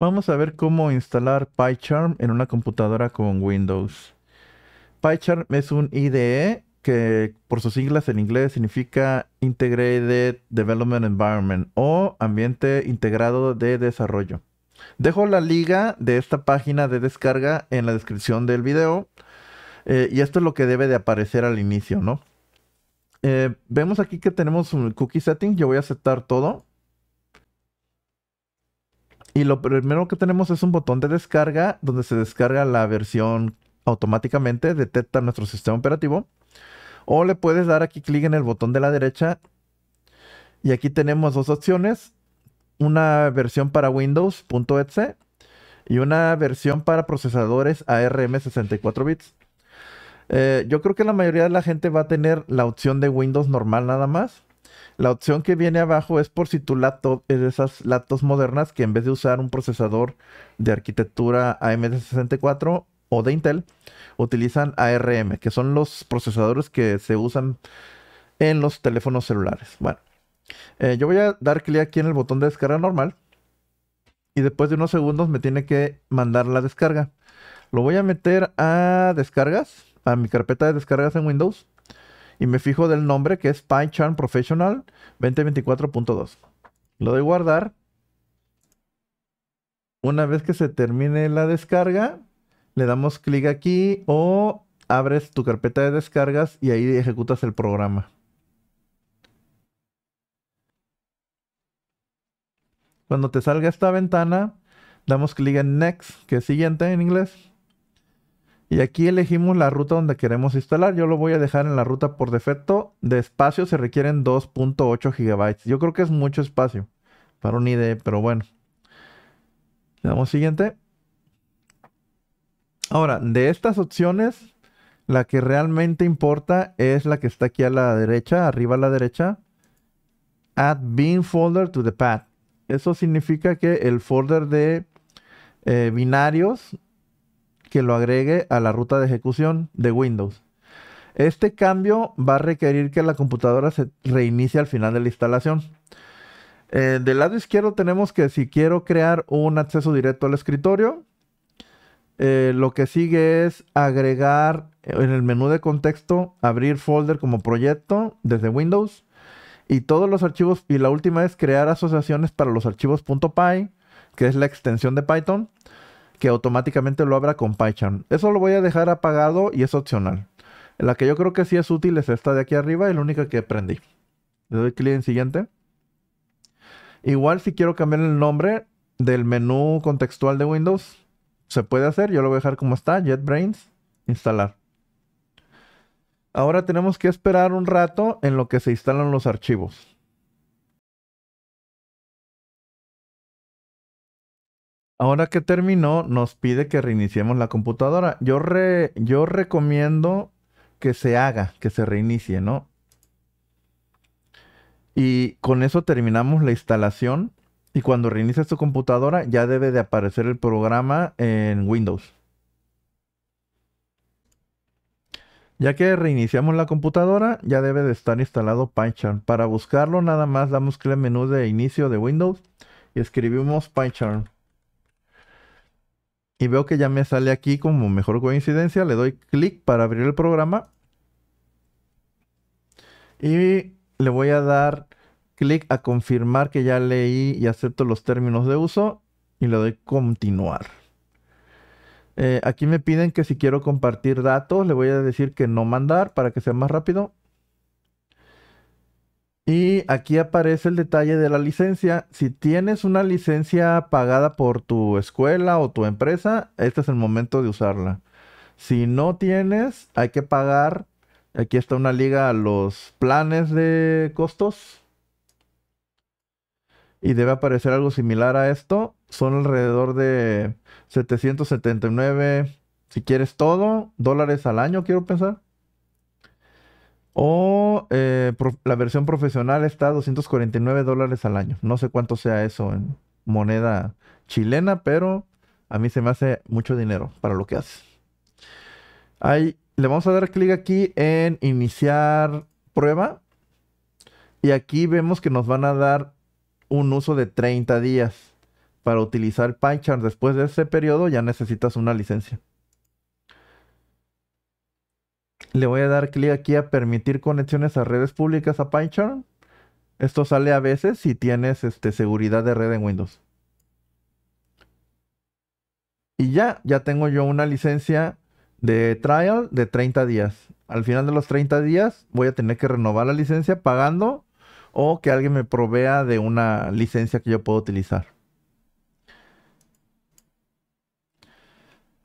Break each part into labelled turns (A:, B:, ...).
A: Vamos a ver cómo instalar PyCharm en una computadora con Windows. PyCharm es un IDE que por sus siglas en inglés significa Integrated Development Environment o Ambiente Integrado de Desarrollo. Dejo la liga de esta página de descarga en la descripción del video eh, y esto es lo que debe de aparecer al inicio, ¿no? Eh, vemos aquí que tenemos un cookie setting, yo voy a aceptar todo. Y lo primero que tenemos es un botón de descarga donde se descarga la versión automáticamente, detecta nuestro sistema operativo. O le puedes dar aquí clic en el botón de la derecha. Y aquí tenemos dos opciones. Una versión para Windows.exe y una versión para procesadores ARM 64 bits. Eh, yo creo que la mayoría de la gente va a tener la opción de Windows normal nada más. La opción que viene abajo es por si tu laptop es de esas laptops modernas que en vez de usar un procesador de arquitectura AMD64 o de Intel, utilizan ARM, que son los procesadores que se usan en los teléfonos celulares. Bueno, eh, yo voy a dar clic aquí en el botón de descarga normal y después de unos segundos me tiene que mandar la descarga. Lo voy a meter a descargas, a mi carpeta de descargas en Windows y me fijo del nombre que es PyCharm Professional 2024.2. Lo doy guardar. Una vez que se termine la descarga, le damos clic aquí o abres tu carpeta de descargas y ahí ejecutas el programa. Cuando te salga esta ventana, damos clic en Next, que es siguiente en inglés. Y aquí elegimos la ruta donde queremos instalar. Yo lo voy a dejar en la ruta por defecto. De espacio se requieren 2.8 GB. Yo creo que es mucho espacio para un IDE, pero bueno. Le damos siguiente. Ahora, de estas opciones, la que realmente importa es la que está aquí a la derecha, arriba a la derecha. Add bin folder to the path. Eso significa que el folder de eh, binarios que lo agregue a la ruta de ejecución de Windows. Este cambio va a requerir que la computadora se reinicie al final de la instalación. Eh, del lado izquierdo tenemos que si quiero crear un acceso directo al escritorio, eh, lo que sigue es agregar en el menú de contexto, abrir folder como proyecto desde Windows y todos los archivos. Y la última es crear asociaciones para los archivos .py, que es la extensión de Python que automáticamente lo abra con PyCharm. Eso lo voy a dejar apagado y es opcional. La que yo creo que sí es útil es esta de aquí arriba, es la única que aprendí. Le doy clic en siguiente. Igual si quiero cambiar el nombre del menú contextual de Windows, se puede hacer. Yo lo voy a dejar como está, JetBrains, instalar. Ahora tenemos que esperar un rato en lo que se instalan los archivos. Ahora que terminó, nos pide que reiniciemos la computadora. Yo, yo recomiendo que se haga, que se reinicie, ¿no? Y con eso terminamos la instalación. Y cuando reinicie su computadora, ya debe de aparecer el programa en Windows. Ya que reiniciamos la computadora, ya debe de estar instalado PyCharm. Para buscarlo, nada más damos clic en menú de inicio de Windows y escribimos PyCharm y veo que ya me sale aquí como mejor coincidencia. Le doy clic para abrir el programa. Y le voy a dar clic a confirmar que ya leí y acepto los términos de uso. Y le doy continuar. Eh, aquí me piden que si quiero compartir datos, le voy a decir que no mandar para que sea más rápido. Y aquí aparece el detalle de la licencia. Si tienes una licencia pagada por tu escuela o tu empresa, este es el momento de usarla. Si no tienes, hay que pagar. Aquí está una liga a los planes de costos. Y debe aparecer algo similar a esto. Son alrededor de 779, si quieres todo, dólares al año, quiero pensar. O eh, la versión profesional está a 249 dólares al año. No sé cuánto sea eso en moneda chilena, pero a mí se me hace mucho dinero para lo que haces. Ahí, le vamos a dar clic aquí en iniciar prueba. Y aquí vemos que nos van a dar un uso de 30 días para utilizar PyCharm. Después de ese periodo ya necesitas una licencia. Le voy a dar clic aquí a permitir conexiones a redes públicas a PyCharm. Esto sale a veces si tienes este, seguridad de red en Windows. Y ya, ya tengo yo una licencia de trial de 30 días. Al final de los 30 días voy a tener que renovar la licencia pagando o que alguien me provea de una licencia que yo pueda utilizar.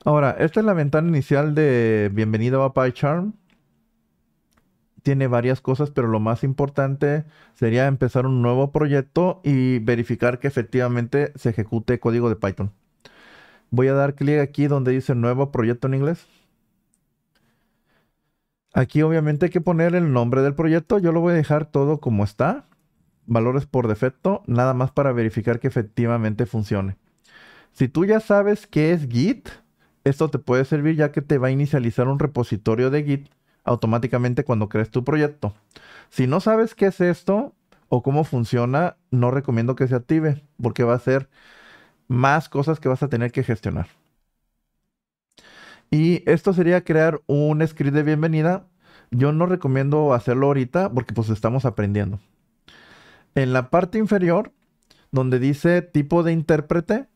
A: Ahora, esta es la ventana inicial de Bienvenido a PyCharm. Tiene varias cosas, pero lo más importante sería empezar un nuevo proyecto y verificar que efectivamente se ejecute código de Python. Voy a dar clic aquí donde dice nuevo proyecto en inglés. Aquí obviamente hay que poner el nombre del proyecto. Yo lo voy a dejar todo como está. Valores por defecto, nada más para verificar que efectivamente funcione. Si tú ya sabes qué es Git, esto te puede servir ya que te va a inicializar un repositorio de Git automáticamente cuando crees tu proyecto. Si no sabes qué es esto o cómo funciona, no recomiendo que se active porque va a ser más cosas que vas a tener que gestionar. Y esto sería crear un script de bienvenida. Yo no recomiendo hacerlo ahorita porque pues estamos aprendiendo. En la parte inferior, donde dice tipo de intérprete,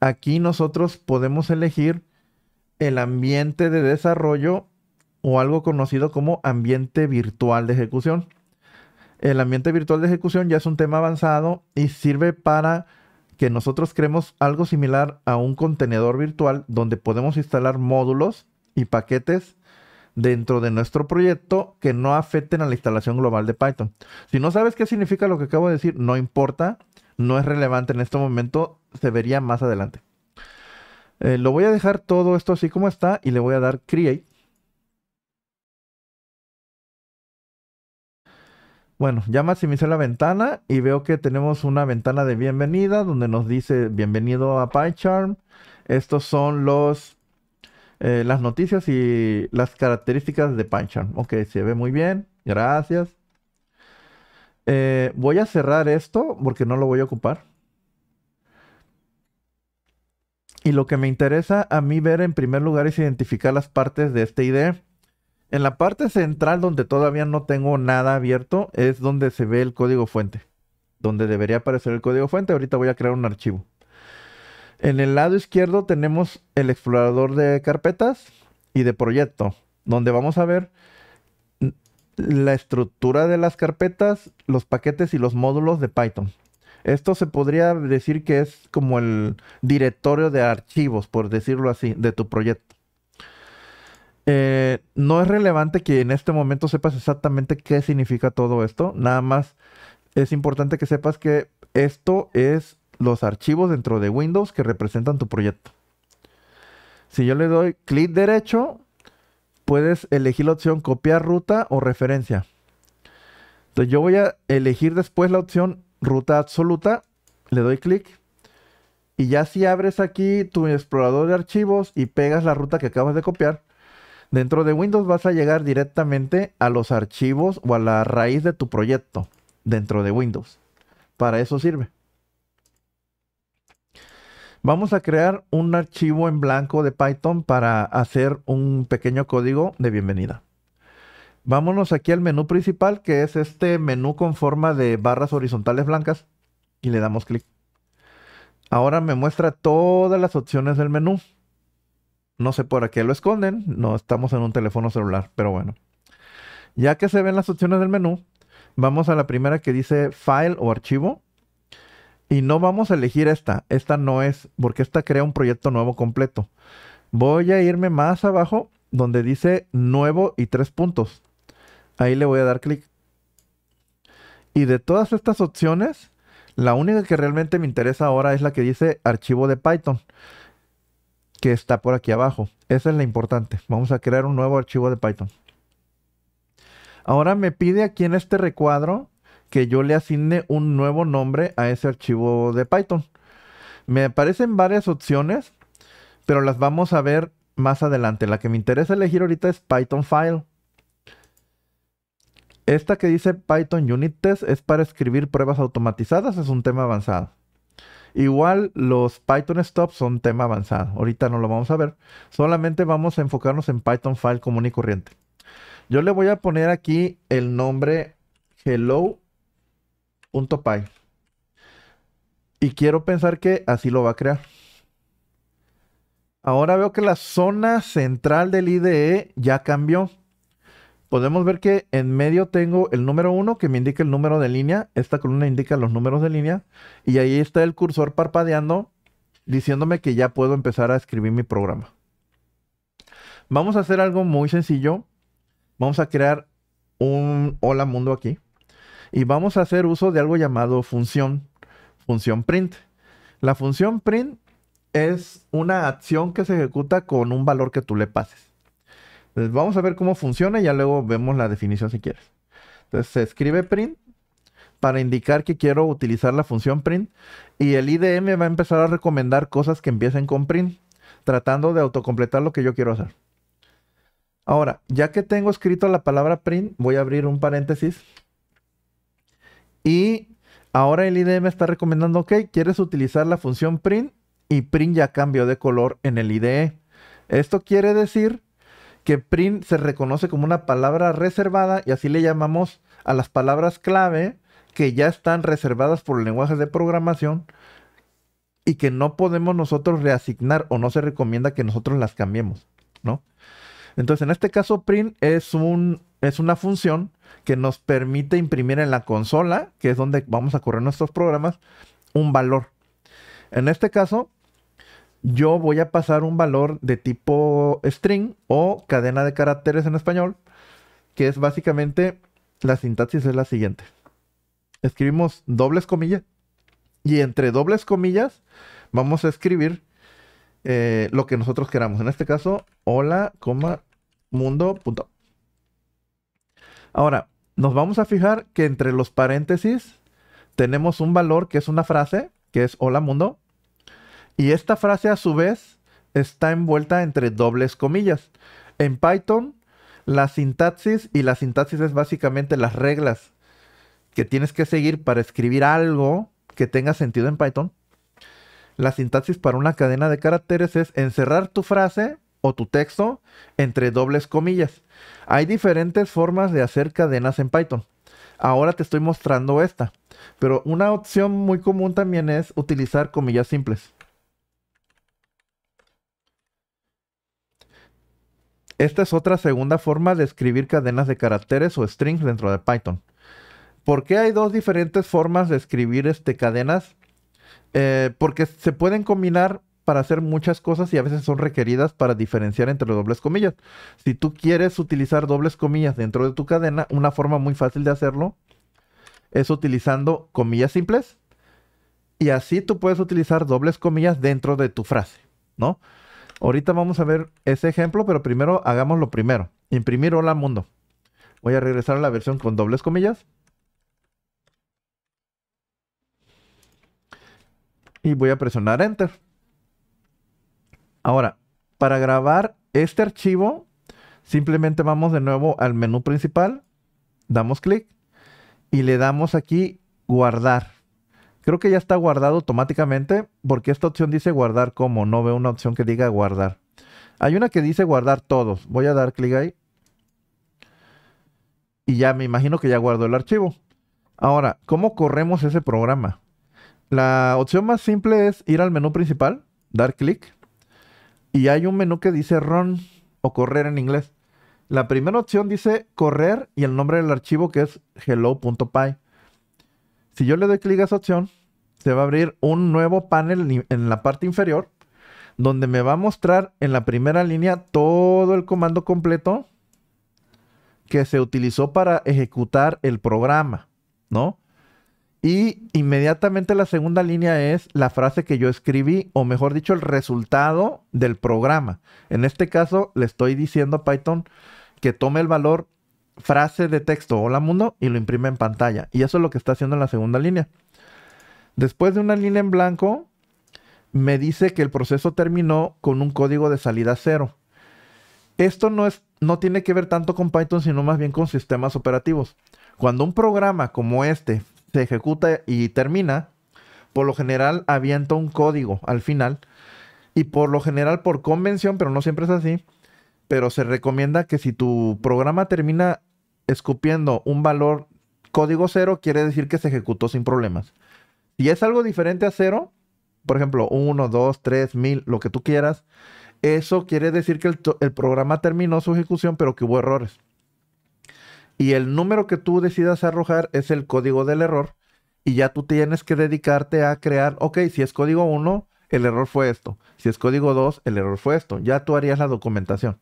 A: aquí nosotros podemos elegir el ambiente de desarrollo o algo conocido como ambiente virtual de ejecución. El ambiente virtual de ejecución ya es un tema avanzado y sirve para que nosotros creemos algo similar a un contenedor virtual donde podemos instalar módulos y paquetes dentro de nuestro proyecto que no afecten a la instalación global de Python. Si no sabes qué significa lo que acabo de decir, no importa, no es relevante en este momento, se vería más adelante. Eh, lo voy a dejar todo esto así como está y le voy a dar create. Bueno, ya maximicé la ventana y veo que tenemos una ventana de bienvenida donde nos dice bienvenido a PyCharm. Estos son los eh, las noticias y las características de PyCharm. Ok, se ve muy bien. Gracias. Eh, voy a cerrar esto porque no lo voy a ocupar. Y lo que me interesa a mí ver en primer lugar es identificar las partes de esta idea. En la parte central donde todavía no tengo nada abierto es donde se ve el código fuente. Donde debería aparecer el código fuente. Ahorita voy a crear un archivo. En el lado izquierdo tenemos el explorador de carpetas y de proyecto. Donde vamos a ver la estructura de las carpetas, los paquetes y los módulos de Python. Esto se podría decir que es como el directorio de archivos, por decirlo así, de tu proyecto. Eh, no es relevante que en este momento sepas exactamente qué significa todo esto, nada más es importante que sepas que esto es los archivos dentro de Windows que representan tu proyecto. Si yo le doy clic derecho, puedes elegir la opción copiar ruta o referencia. Entonces yo voy a elegir después la opción ruta absoluta, le doy clic y ya si abres aquí tu explorador de archivos y pegas la ruta que acabas de copiar, dentro de Windows vas a llegar directamente a los archivos o a la raíz de tu proyecto dentro de Windows. Para eso sirve. Vamos a crear un archivo en blanco de Python para hacer un pequeño código de bienvenida. Vámonos aquí al menú principal, que es este menú con forma de barras horizontales blancas. Y le damos clic. Ahora me muestra todas las opciones del menú. No sé por qué lo esconden. No estamos en un teléfono celular, pero bueno. Ya que se ven las opciones del menú, vamos a la primera que dice File o Archivo. Y no vamos a elegir esta. Esta no es, porque esta crea un proyecto nuevo completo. Voy a irme más abajo, donde dice Nuevo y tres puntos. Ahí le voy a dar clic. Y de todas estas opciones, la única que realmente me interesa ahora es la que dice archivo de Python, que está por aquí abajo. Esa es la importante. Vamos a crear un nuevo archivo de Python. Ahora me pide aquí en este recuadro que yo le asigne un nuevo nombre a ese archivo de Python. Me aparecen varias opciones, pero las vamos a ver más adelante. La que me interesa elegir ahorita es Python File. Esta que dice Python Unit Test es para escribir pruebas automatizadas, es un tema avanzado. Igual los Python Stops son tema avanzado. Ahorita no lo vamos a ver. Solamente vamos a enfocarnos en Python File común y corriente. Yo le voy a poner aquí el nombre hello.py. Y quiero pensar que así lo va a crear. Ahora veo que la zona central del IDE ya cambió podemos ver que en medio tengo el número 1 que me indica el número de línea, esta columna indica los números de línea, y ahí está el cursor parpadeando diciéndome que ya puedo empezar a escribir mi programa. Vamos a hacer algo muy sencillo. Vamos a crear un hola mundo aquí y vamos a hacer uso de algo llamado función, función print. La función print es una acción que se ejecuta con un valor que tú le pases vamos a ver cómo funciona y ya luego vemos la definición si quieres. Entonces se escribe print para indicar que quiero utilizar la función print y el IDM va a empezar a recomendar cosas que empiecen con print, tratando de autocompletar lo que yo quiero hacer. Ahora, ya que tengo escrito la palabra print, voy a abrir un paréntesis y ahora el IDM está recomendando, ok, quieres utilizar la función print y print ya cambió de color en el IDE. Esto quiere decir que print se reconoce como una palabra reservada y así le llamamos a las palabras clave que ya están reservadas por lenguajes de programación y que no podemos nosotros reasignar o no se recomienda que nosotros las cambiemos, ¿no? Entonces, en este caso, print es, un, es una función que nos permite imprimir en la consola, que es donde vamos a correr nuestros programas, un valor. En este caso, yo voy a pasar un valor de tipo string o cadena de caracteres en español, que es básicamente la sintaxis es la siguiente. Escribimos dobles comillas y entre dobles comillas vamos a escribir eh, lo que nosotros queramos. En este caso, hola, coma, mundo, punto. Ahora, nos vamos a fijar que entre los paréntesis tenemos un valor que es una frase, que es hola mundo, y esta frase a su vez está envuelta entre dobles comillas. En Python, la sintaxis, y la sintaxis es básicamente las reglas que tienes que seguir para escribir algo que tenga sentido en Python. La sintaxis para una cadena de caracteres es encerrar tu frase o tu texto entre dobles comillas. Hay diferentes formas de hacer cadenas en Python. Ahora te estoy mostrando esta, pero una opción muy común también es utilizar comillas simples. Esta es otra segunda forma de escribir cadenas de caracteres o strings dentro de Python. ¿Por qué hay dos diferentes formas de escribir este, cadenas? Eh, porque se pueden combinar para hacer muchas cosas y a veces son requeridas para diferenciar entre los dobles comillas. Si tú quieres utilizar dobles comillas dentro de tu cadena, una forma muy fácil de hacerlo es utilizando comillas simples. Y así tú puedes utilizar dobles comillas dentro de tu frase, ¿no? Ahorita vamos a ver ese ejemplo, pero primero hagamos lo primero. Imprimir hola mundo. Voy a regresar a la versión con dobles comillas. Y voy a presionar enter. Ahora, para grabar este archivo, simplemente vamos de nuevo al menú principal, damos clic y le damos aquí guardar. Creo que ya está guardado automáticamente porque esta opción dice guardar como. No veo una opción que diga guardar. Hay una que dice guardar todos. Voy a dar clic ahí. Y ya me imagino que ya guardó el archivo. Ahora, ¿cómo corremos ese programa? La opción más simple es ir al menú principal, dar clic. Y hay un menú que dice run o correr en inglés. La primera opción dice correr y el nombre del archivo que es hello.py. Si yo le doy clic a esa opción, se va a abrir un nuevo panel en la parte inferior donde me va a mostrar en la primera línea todo el comando completo que se utilizó para ejecutar el programa, ¿no? Y inmediatamente la segunda línea es la frase que yo escribí, o mejor dicho, el resultado del programa. En este caso, le estoy diciendo a Python que tome el valor frase de texto, hola mundo, y lo imprime en pantalla. Y eso es lo que está haciendo en la segunda línea. Después de una línea en blanco, me dice que el proceso terminó con un código de salida cero. Esto no, es, no tiene que ver tanto con Python, sino más bien con sistemas operativos. Cuando un programa como este se ejecuta y termina, por lo general avienta un código al final. Y por lo general, por convención, pero no siempre es así, pero se recomienda que si tu programa termina escupiendo un valor código cero, quiere decir que se ejecutó sin problemas. Si es algo diferente a cero, por ejemplo, 1, 2, 3, 1000, lo que tú quieras, eso quiere decir que el, el, programa terminó su ejecución, pero que hubo errores. Y el número que tú decidas arrojar es el código del error. Y ya tú tienes que dedicarte a crear, ok, si es código 1, el error fue esto. Si es código 2, el error fue esto. Ya tú harías la documentación.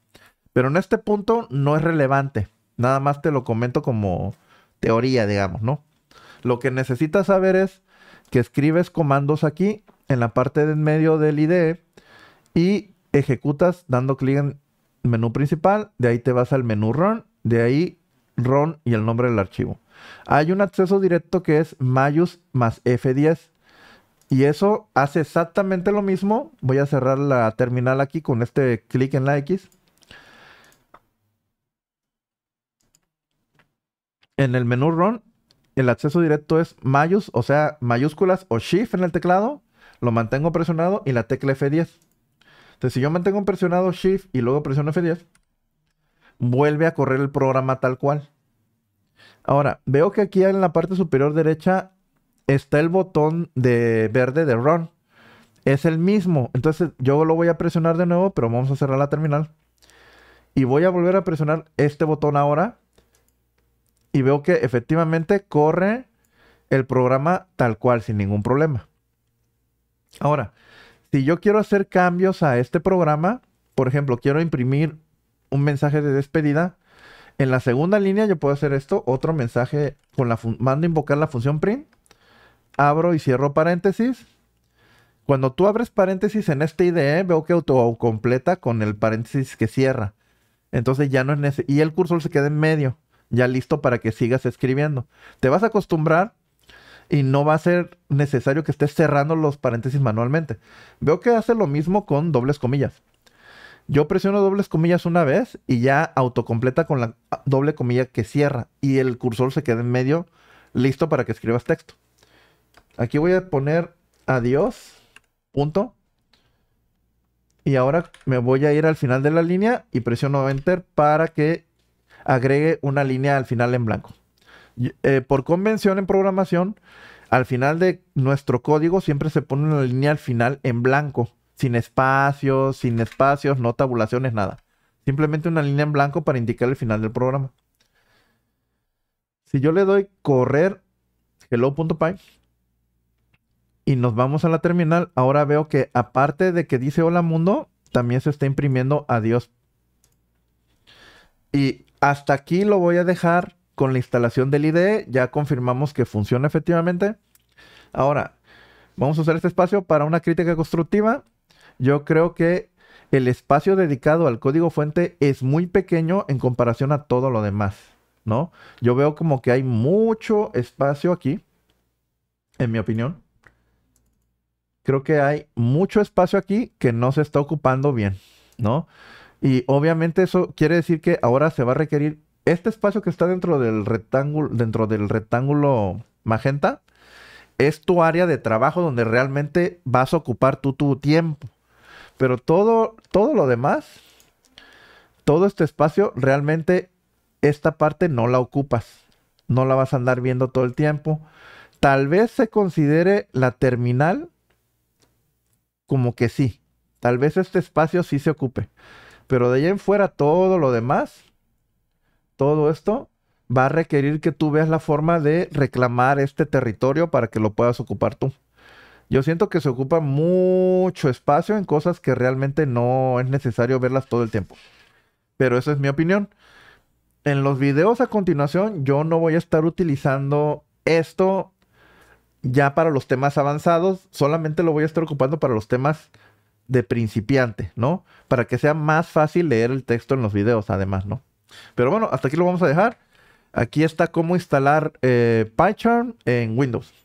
A: Pero en este punto no es relevante. Nada más te lo comento como teoría, digamos, ¿no? Lo que necesitas saber es que escribes comandos aquí en la parte de en medio del IDE y ejecutas dando clic en menú principal, de ahí te vas al menú run, de ahí run y el nombre del archivo. Hay un acceso directo que es mayus más F10. Y eso hace exactamente lo mismo. Voy a cerrar la terminal aquí con este clic en la X. En el menú Run, el acceso directo es mayús, o sea, mayúsculas o Shift en el teclado. Lo mantengo presionado y la tecla F10. Entonces, si yo mantengo presionado Shift y luego presiono F10, vuelve a correr el programa tal cual. Ahora, veo que aquí en la parte superior derecha está el botón de verde de Run. Es el mismo. Entonces yo lo voy a presionar de nuevo, pero vamos a cerrar la terminal. Y voy a volver a presionar este botón ahora. Y veo que efectivamente corre el programa tal cual, sin ningún problema. Ahora, si yo quiero hacer cambios a este programa, por ejemplo, quiero imprimir un mensaje de despedida, en la segunda línea yo puedo hacer esto, otro mensaje con la mando invocar la función print abro y cierro paréntesis. Cuando tú abres paréntesis en este IDE, veo que autocompleta con el paréntesis que cierra. Entonces ya no es necesario. Y el cursor se queda en medio, ya listo para que sigas escribiendo. Te vas a acostumbrar y no va a ser necesario que estés cerrando los paréntesis manualmente. Veo que hace lo mismo con dobles comillas. Yo presiono dobles comillas una vez y ya autocompleta con la doble comilla que cierra y el cursor se queda en medio listo para que escribas texto. Aquí voy a poner adiós. Punto. Y ahora me voy a ir al final de la línea y presiono Enter para que agregue una línea al final en blanco. Eh, por convención en programación, al final de nuestro código siempre se pone una línea al final en blanco, sin espacios, sin espacios, no tabulaciones, nada. Simplemente una línea en blanco para indicar el final del programa. Si yo le doy correr hello.py, y nos vamos a la terminal, ahora veo que aparte de que dice hola mundo, también se está imprimiendo adiós. Y hasta aquí lo voy a dejar con la instalación del IDE. Ya confirmamos que funciona efectivamente. Ahora, vamos a usar este espacio para una crítica constructiva. Yo creo que el espacio dedicado al código fuente es muy pequeño en comparación a todo lo demás, ¿no? Yo veo como que hay mucho espacio aquí, en mi opinión creo que hay mucho espacio aquí que no se está ocupando bien, ¿no? Y obviamente eso quiere decir que ahora se va a requerir este espacio que está dentro del rectángulo, dentro del rectángulo magenta, es tu área de trabajo donde realmente vas a ocupar tú tu tiempo. Pero todo, todo lo demás, todo este espacio, realmente esta parte no la ocupas. No la vas a andar viendo todo el tiempo. Tal vez se considere la terminal como que sí. Tal vez este espacio sí se ocupe. Pero de ahí en fuera todo lo demás, todo esto va a requerir que tú veas la forma de reclamar este territorio para que lo puedas ocupar tú. Yo siento que se ocupa mucho espacio en cosas que realmente no es necesario verlas todo el tiempo. Pero esa es mi opinión. En los videos a continuación yo no voy a estar utilizando esto ya para los temas avanzados, solamente lo voy a estar ocupando para los temas de principiante, ¿no? Para que sea más fácil leer el texto en los videos, además, ¿no? Pero bueno, hasta aquí lo vamos a dejar. Aquí está cómo instalar eh, PyCharm en Windows.